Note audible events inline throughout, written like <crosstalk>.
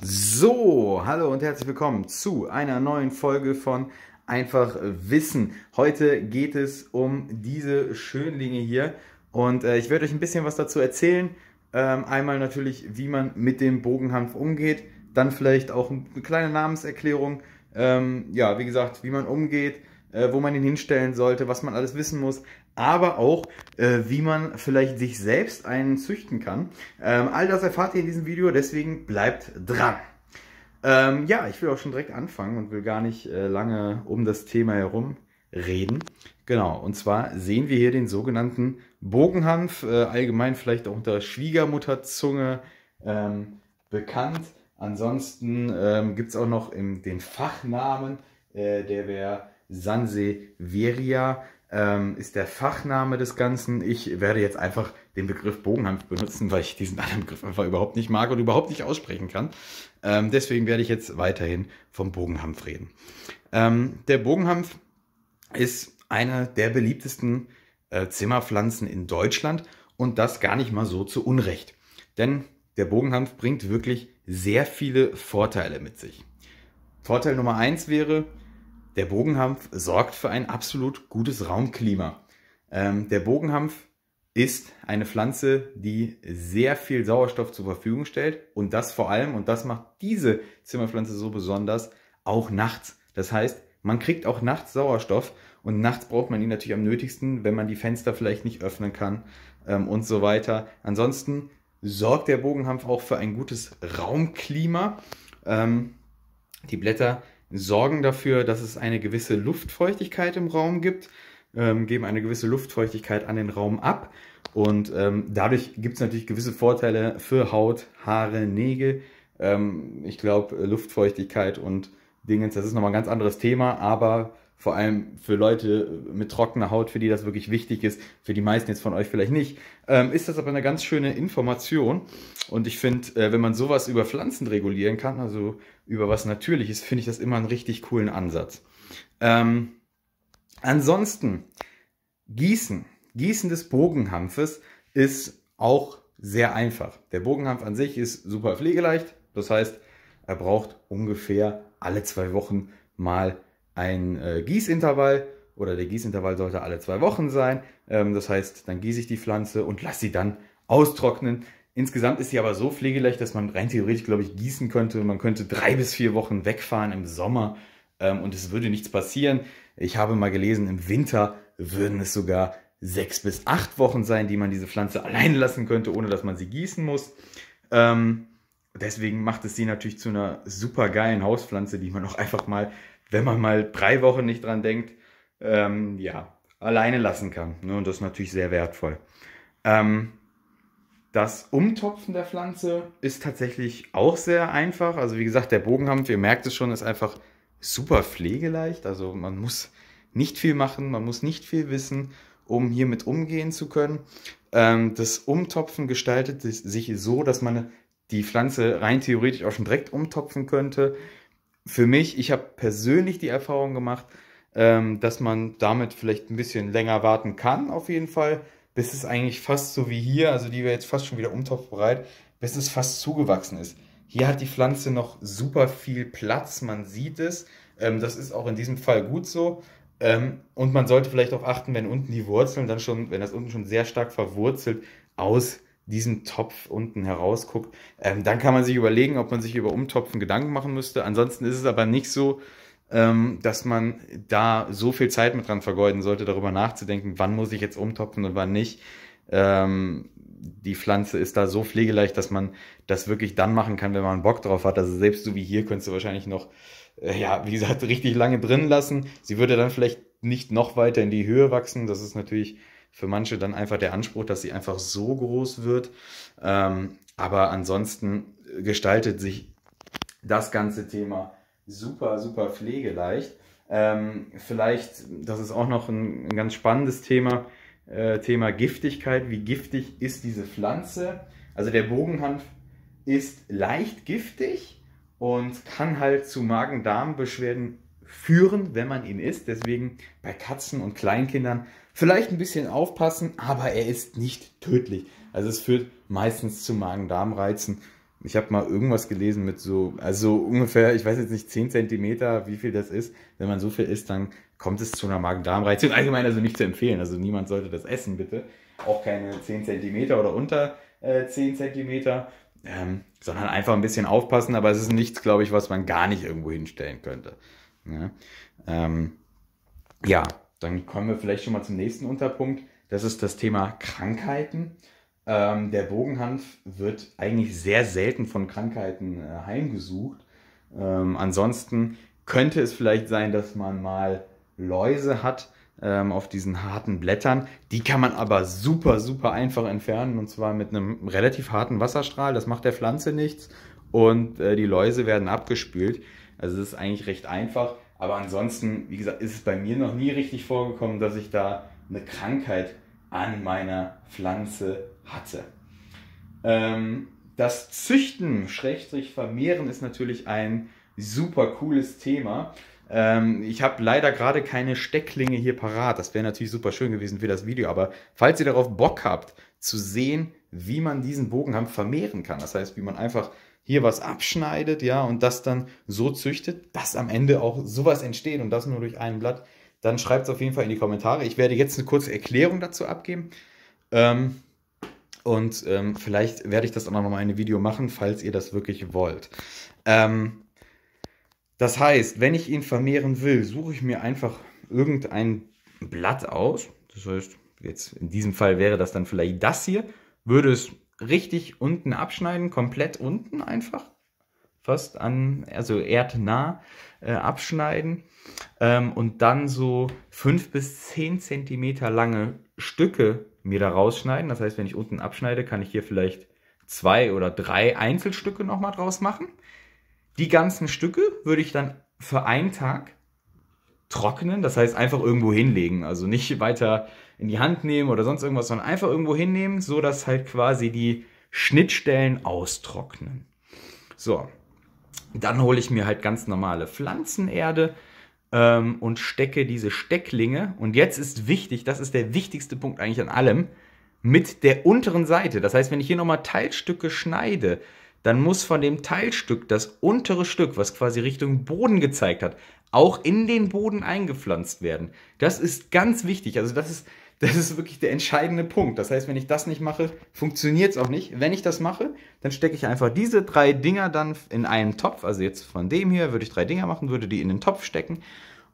So, hallo und herzlich willkommen zu einer neuen Folge von Einfach Wissen. Heute geht es um diese Schönlinge hier und äh, ich werde euch ein bisschen was dazu erzählen. Ähm, einmal natürlich, wie man mit dem Bogenhanf umgeht, dann vielleicht auch eine kleine Namenserklärung ähm, ja, wie gesagt, wie man umgeht, äh, wo man ihn hinstellen sollte, was man alles wissen muss, aber auch, äh, wie man vielleicht sich selbst einen züchten kann. Ähm, all das erfahrt ihr in diesem Video, deswegen bleibt dran. Ähm, ja, ich will auch schon direkt anfangen und will gar nicht äh, lange um das Thema herum reden. Genau, und zwar sehen wir hier den sogenannten Bogenhanf, äh, allgemein vielleicht auch unter Schwiegermutterzunge ähm, bekannt. Ansonsten ähm, gibt es auch noch im, ähm, den Fachnamen, äh, der wäre Sanseveria, ähm, ist der Fachname des Ganzen. Ich werde jetzt einfach den Begriff Bogenhanf benutzen, weil ich diesen anderen Begriff einfach überhaupt nicht mag und überhaupt nicht aussprechen kann. Ähm, deswegen werde ich jetzt weiterhin vom Bogenhanf reden. Ähm, der Bogenhanf ist eine der beliebtesten äh, Zimmerpflanzen in Deutschland und das gar nicht mal so zu Unrecht. Denn der Bogenkampf bringt wirklich sehr viele Vorteile mit sich. Vorteil Nummer eins wäre, der Bogenkampf sorgt für ein absolut gutes Raumklima. Ähm, der Bogenkampf ist eine Pflanze, die sehr viel Sauerstoff zur Verfügung stellt und das vor allem, und das macht diese Zimmerpflanze so besonders, auch nachts. Das heißt, man kriegt auch nachts Sauerstoff und nachts braucht man ihn natürlich am nötigsten, wenn man die Fenster vielleicht nicht öffnen kann ähm, und so weiter. Ansonsten sorgt der Bogenhanf auch für ein gutes Raumklima. Ähm, die Blätter sorgen dafür, dass es eine gewisse Luftfeuchtigkeit im Raum gibt, ähm, geben eine gewisse Luftfeuchtigkeit an den Raum ab. Und ähm, dadurch gibt es natürlich gewisse Vorteile für Haut, Haare, Nägel. Ähm, ich glaube, Luftfeuchtigkeit und Dingens, das ist nochmal ein ganz anderes Thema, aber vor allem für Leute mit trockener Haut, für die das wirklich wichtig ist, für die meisten jetzt von euch vielleicht nicht, ähm, ist das aber eine ganz schöne Information. Und ich finde, äh, wenn man sowas über Pflanzen regulieren kann, also über was Natürliches, finde ich das immer einen richtig coolen Ansatz. Ähm, ansonsten, Gießen. Gießen des Bogenhampfes ist auch sehr einfach. Der Bogenhampf an sich ist super pflegeleicht. Das heißt, er braucht ungefähr alle zwei Wochen mal ein äh, Gießintervall oder der Gießintervall sollte alle zwei Wochen sein. Ähm, das heißt, dann gieße ich die Pflanze und lasse sie dann austrocknen. Insgesamt ist sie aber so pflegeleicht, dass man rein theoretisch, glaube ich, gießen könnte. Man könnte drei bis vier Wochen wegfahren im Sommer ähm, und es würde nichts passieren. Ich habe mal gelesen, im Winter würden es sogar sechs bis acht Wochen sein, die man diese Pflanze allein lassen könnte, ohne dass man sie gießen muss. Ähm, deswegen macht es sie natürlich zu einer super geilen Hauspflanze, die man auch einfach mal wenn man mal drei Wochen nicht dran denkt, ähm, ja, alleine lassen kann. Ne? Und das ist natürlich sehr wertvoll. Ähm, das Umtopfen der Pflanze ist tatsächlich auch sehr einfach. Also wie gesagt, der Bogenhampf, ihr merkt es schon, ist einfach super pflegeleicht. Also man muss nicht viel machen, man muss nicht viel wissen, um hiermit umgehen zu können. Ähm, das Umtopfen gestaltet sich so, dass man die Pflanze rein theoretisch auch schon direkt umtopfen könnte für mich, ich habe persönlich die Erfahrung gemacht, ähm, dass man damit vielleicht ein bisschen länger warten kann, auf jeden Fall, bis es eigentlich fast so wie hier, also die wäre jetzt fast schon wieder umtopfbereit, bis es fast zugewachsen ist. Hier hat die Pflanze noch super viel Platz, man sieht es. Ähm, das ist auch in diesem Fall gut so. Ähm, und man sollte vielleicht auch achten, wenn unten die Wurzeln dann schon, wenn das unten schon sehr stark verwurzelt, aus diesem Topf unten herausguckt, ähm, dann kann man sich überlegen, ob man sich über Umtopfen Gedanken machen müsste. Ansonsten ist es aber nicht so, ähm, dass man da so viel Zeit mit dran vergeuden sollte, darüber nachzudenken, wann muss ich jetzt umtopfen und wann nicht. Ähm, die Pflanze ist da so pflegeleicht, dass man das wirklich dann machen kann, wenn man Bock drauf hat. Also selbst so wie hier könntest du wahrscheinlich noch, äh, ja, wie gesagt, <laughs> richtig lange drin lassen. Sie würde dann vielleicht nicht noch weiter in die Höhe wachsen. Das ist natürlich für manche dann einfach der Anspruch, dass sie einfach so groß wird. Ähm, aber ansonsten gestaltet sich das ganze Thema super, super pflegeleicht. Ähm, vielleicht, das ist auch noch ein, ein ganz spannendes Thema, äh, Thema Giftigkeit. Wie giftig ist diese Pflanze? Also der Bogenhanf ist leicht giftig und kann halt zu Magen-Darm-Beschwerden führen, wenn man ihn isst. Deswegen bei Katzen und Kleinkindern vielleicht ein bisschen aufpassen, aber er ist nicht tödlich. Also es führt meistens zu Magen-Darm-Reizen. Ich habe mal irgendwas gelesen mit so, also ungefähr, ich weiß jetzt nicht, 10 cm, wie viel das ist. Wenn man so viel isst, dann kommt es zu einer Magen-Darm-Reizung. Allgemein also nicht zu empfehlen. Also niemand sollte das essen, bitte. Auch keine 10 cm oder unter äh, 10 cm, Ähm, sondern einfach ein bisschen aufpassen, aber es ist nichts, glaube ich, was man gar nicht irgendwo hinstellen könnte. Ja, ne? ähm, ja dann kommen wir vielleicht schon mal zum nächsten Unterpunkt. Das ist das Thema Krankheiten. Ähm, der Bogenhanf wird eigentlich sehr selten von Krankheiten äh, heimgesucht. Ähm, ansonsten könnte es vielleicht sein, dass man mal Läuse hat ähm, auf diesen harten Blättern. Die kann man aber super, super einfach entfernen und zwar mit einem relativ harten Wasserstrahl. Das macht der Pflanze nichts und äh, die Läuse werden abgespült. Also es ist eigentlich recht einfach. Aber ansonsten, wie gesagt, ist es bei mir noch nie richtig vorgekommen, dass ich da eine Krankheit an meiner Pflanze hatte. Ähm, das Züchten, Schrägstrich Vermehren, ist natürlich ein super cooles Thema. Ähm, ich habe leider gerade keine Stecklinge hier parat. Das wäre natürlich super schön gewesen für das Video. Aber falls ihr darauf Bock habt, zu sehen, wie man diesen Bogenhamp vermehren kann. Das heißt, wie man einfach hier was abschneidet, ja, und das dann so züchtet, dass am Ende auch sowas entsteht und das nur durch ein Blatt. Dann schreibt es auf jeden Fall in die Kommentare. Ich werde jetzt eine kurze Erklärung dazu abgeben. Ähm, und ähm, vielleicht werde ich das auch nochmal in einem Video machen, falls ihr das wirklich wollt. Ähm, das heißt, wenn ich ihn vermehren will, suche ich mir einfach irgendein Blatt aus. Das heißt, jetzt in diesem Fall wäre das dann vielleicht das hier würde es richtig unten abschneiden, komplett unten einfach, fast an, also erdnah äh, abschneiden ähm, und dann so fünf bis zehn Zentimeter lange Stücke mir da rausschneiden. Das heißt, wenn ich unten abschneide, kann ich hier vielleicht zwei oder drei Einzelstücke nochmal draus machen. Die ganzen Stücke würde ich dann für einen Tag trocknen, das heißt einfach irgendwo hinlegen, also nicht weiter in die Hand nehmen oder sonst irgendwas, sondern einfach irgendwo hinnehmen, so dass halt quasi die Schnittstellen austrocknen. So, dann hole ich mir halt ganz normale Pflanzenerde ähm, und stecke diese Stecklinge. Und jetzt ist wichtig, das ist der wichtigste Punkt eigentlich an allem, mit der unteren Seite. Das heißt, wenn ich hier nochmal Teilstücke schneide, dann muss von dem Teilstück das untere Stück, was quasi Richtung Boden gezeigt hat, auch in den Boden eingepflanzt werden. Das ist ganz wichtig. Also das ist, das ist wirklich der entscheidende Punkt. Das heißt, wenn ich das nicht mache, funktioniert es auch nicht. Wenn ich das mache, dann stecke ich einfach diese drei Dinger dann in einen Topf. Also jetzt von dem hier würde ich drei Dinger machen, würde die in den Topf stecken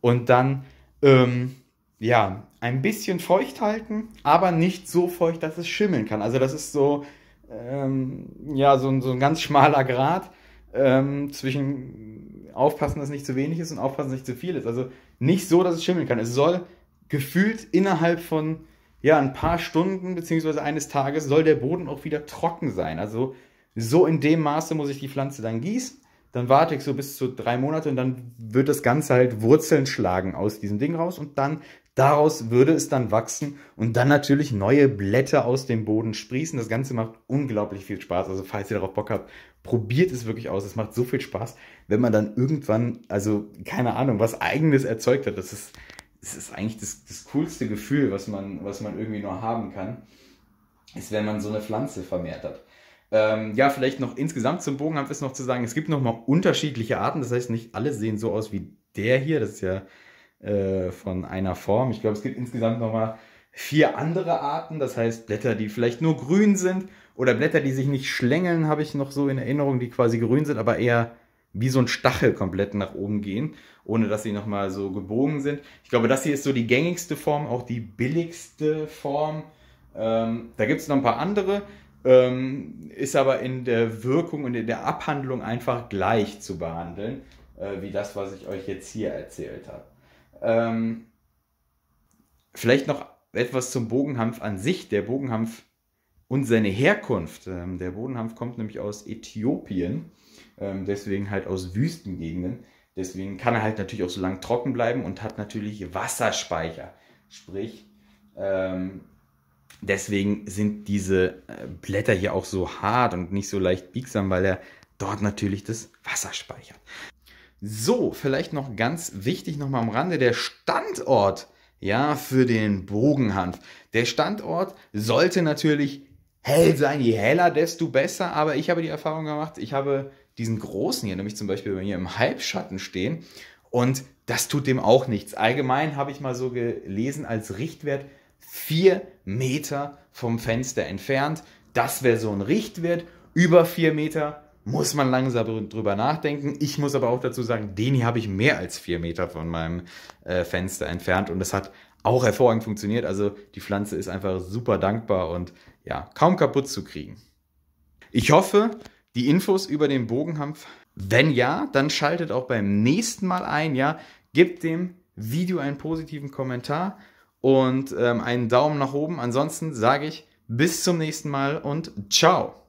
und dann ähm, ja ein bisschen feucht halten, aber nicht so feucht, dass es schimmeln kann. Also das ist so ähm, ja so, so ein ganz schmaler Grad ähm, zwischen aufpassen, dass nicht zu wenig ist und aufpassen, dass nicht zu viel ist. Also nicht so, dass es schimmeln kann. Es soll gefühlt innerhalb von ja, ein paar Stunden beziehungsweise eines Tages soll der Boden auch wieder trocken sein. Also so in dem Maße muss ich die Pflanze dann gießen. Dann warte ich so bis zu drei Monate und dann wird das Ganze halt Wurzeln schlagen aus diesem Ding raus und dann daraus würde es dann wachsen und dann natürlich neue Blätter aus dem Boden sprießen. Das Ganze macht unglaublich viel Spaß. Also falls ihr darauf Bock habt, probiert es wirklich aus. Es macht so viel Spaß, wenn man dann irgendwann, also keine Ahnung, was eigenes erzeugt hat. Das ist, das ist eigentlich das, das coolste Gefühl, was man, was man irgendwie nur haben kann, ist, wenn man so eine Pflanze vermehrt hat. Ähm, ja, vielleicht noch insgesamt zum Bogen Bogenhampf es noch zu sagen, es gibt nochmal unterschiedliche Arten. Das heißt, nicht alle sehen so aus wie der hier. Das ist ja äh, von einer Form. Ich glaube, es gibt insgesamt nochmal vier andere Arten, das heißt Blätter, die vielleicht nur grün sind oder Blätter, die sich nicht schlängeln, habe ich noch so in Erinnerung, die quasi grün sind, aber eher wie so ein Stachel komplett nach oben gehen, ohne dass sie nochmal so gebogen sind. Ich glaube, das hier ist so die gängigste Form, auch die billigste Form. Ähm, da gibt es noch ein paar andere, ähm, ist aber in der Wirkung und in der Abhandlung einfach gleich zu behandeln, äh, wie das, was ich euch jetzt hier erzählt habe. Ähm, vielleicht noch etwas zum Bogenhampf an sich. Der Bogenhampf und seine Herkunft. Ähm, der Bodenhampf kommt nämlich aus Äthiopien, ähm, deswegen halt aus Wüstengegenden. Deswegen kann er halt natürlich auch so lange trocken bleiben und hat natürlich Wasserspeicher. Sprich, ähm, deswegen sind diese äh, Blätter hier auch so hart und nicht so leicht biegsam, weil er dort natürlich das Wasser speichert. So, vielleicht noch ganz wichtig nochmal am Rande, der Standort ja, für den Bogenhanf. Der Standort sollte natürlich hell sein. Je heller, desto besser. Aber ich habe die Erfahrung gemacht, ich habe diesen großen hier, nämlich zum Beispiel bei mir im Halbschatten stehen. Und das tut dem auch nichts. Allgemein habe ich mal so gelesen, als Richtwert 4 Meter vom Fenster entfernt. Das wäre so ein Richtwert. Über 4 Meter muss man langsam drüber nachdenken. Ich muss aber auch dazu sagen, den hier habe ich mehr als vier Meter von meinem äh, Fenster entfernt und das hat auch hervorragend funktioniert. Also die Pflanze ist einfach super dankbar und ja, kaum kaputt zu kriegen. Ich hoffe, die Infos über den Bogenhampf, wenn ja, dann schaltet auch beim nächsten Mal ein, ja, gebt dem Video einen positiven Kommentar und ähm, einen Daumen nach oben. Ansonsten sage ich bis zum nächsten Mal und ciao.